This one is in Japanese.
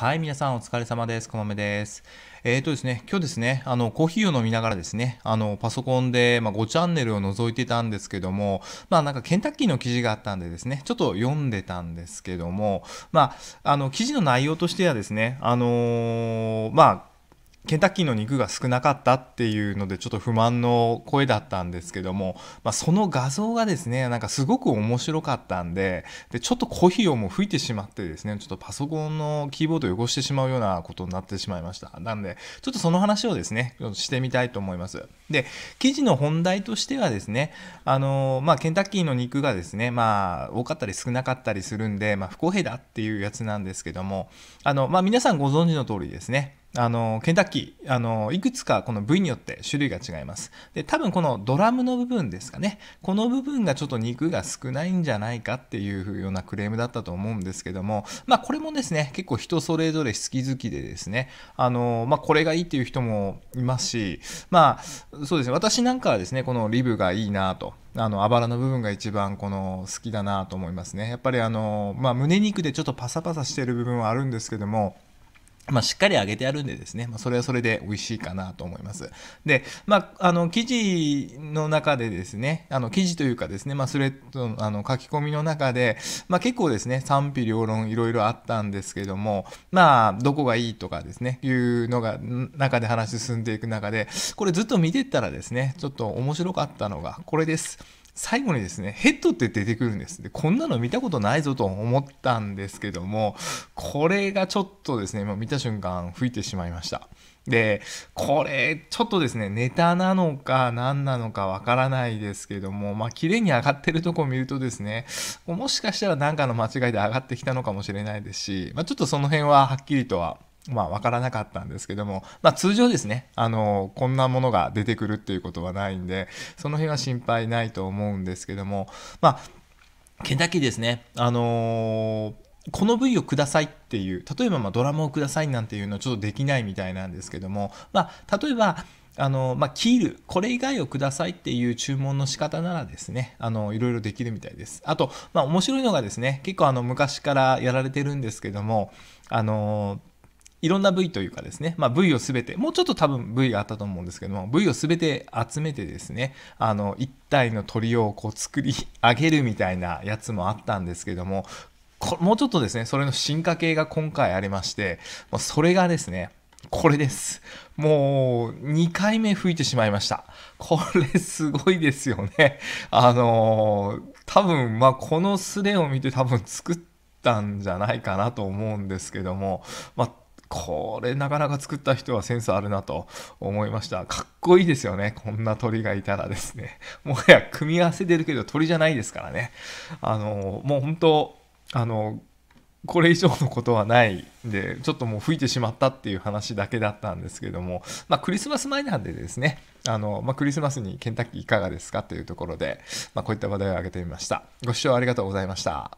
はい、皆さんお疲れ様です。こまめです。えっ、ー、とですね、今日ですね、あの、コーヒーを飲みながらですね、あの、パソコンで、まあ、5チャンネルを覗いてたんですけども、まあ、なんかケンタッキーの記事があったんでですね、ちょっと読んでたんですけども、まあ、あの、記事の内容としてはですね、あのー、まあ、ケンタッキーの肉が少なかったっていうのでちょっと不満の声だったんですけども、まあ、その画像がですねなんかすごく面白かったんででちょっとコーヒーをもう吹いてしまってですねちょっとパソコンのキーボードを汚してしまうようなことになってしまいましたなんでちょっとその話をですねしてみたいと思いますで記事の本題としてはですねあの、まあ、ケンタッキーの肉がですね、まあ、多かったり少なかったりするんで、まあ、不公平だっていうやつなんですけどもあの、まあ、皆さんご存知の通りですねあのケンタッキーあのいくつかこの部位によって種類が違いますで多分このドラムの部分ですかねこの部分がちょっと肉が少ないんじゃないかっていうようなクレームだったと思うんですけどもまあこれもですね結構人それぞれ好き好きでですねあのまあこれがいいっていう人もいますしまあそうですね私なんかはですねこのリブがいいなとあの、あばらの部分が一番この好きだなと思いますね。やっぱりあの、まあ、胸肉でちょっとパサパサしてる部分はあるんですけども、まあ、しっかり揚げてあるんでですね、まあ、それはそれで美味しいかなと思います。で、まあ、あの、記事の中でですね、あの、記事というかですね、まあ、スレッドのあの書き込みの中で、まあ、結構ですね、賛否両論いろいろあったんですけども、まあ、どこがいいとかですね、いうのが、中で話進んでいく中で、これずっと見てったらですね、ちょっと面白かったのが、これです。最後にですね、ヘッドって出てくるんです。で、こんなの見たことないぞと思ったんですけども、これがちょっとですね、今見た瞬間吹いてしまいました。で、これ、ちょっとですね、ネタなのか何なのかわからないですけども、まあ、綺麗に上がってるとこ見るとですね、もしかしたら何かの間違いで上がってきたのかもしれないですし、まあ、ちょっとその辺ははっきりとはまあ、分からなかったんですけども、まあ、通常ですねあのこんなものが出てくるっていうことはないんでその辺は心配ないと思うんですけども、まあ、ケンタッキーですね、あのー、この部位をくださいっていう例えばまドラムをくださいなんていうのはちょっとできないみたいなんですけども、まあ、例えばあのまあ、キール、これ以外をくださいっていう注文の仕方ならですね、あのいろいろできるみたいです。あと、まあ、面白いのがですね、結構あの昔からやられてるんですけども、あのいろんな部位というかですね、まあ、部位をすべて、もうちょっと多分部位があったと思うんですけども、部位をすべて集めてですね、あの、一体の鳥をこう作り上げるみたいなやつもあったんですけども、もうちょっとですね、それの進化系が今回ありまして、もうそれがですね、これです。もう2回目吹いてしまいました。これすごいですよね。あのー、多分まあこのスレを見て多分作ったんじゃないかなと思うんですけども、まあ、これなかなか作った人はセンスあるなと思いました。かっこいいですよね。こんな鳥がいたらですね。もはや組み合わせてるけど鳥じゃないですからね。あの、もう本当、あの、これ以上のことはないんで、ちょっともう吹いてしまったっていう話だけだったんですけども、まあ、クリスマス前なんでですね、あのまあ、クリスマスにケンタッキーいかがですかというところで、まあ、こういった話題を挙げてみました。ご視聴ありがとうございました。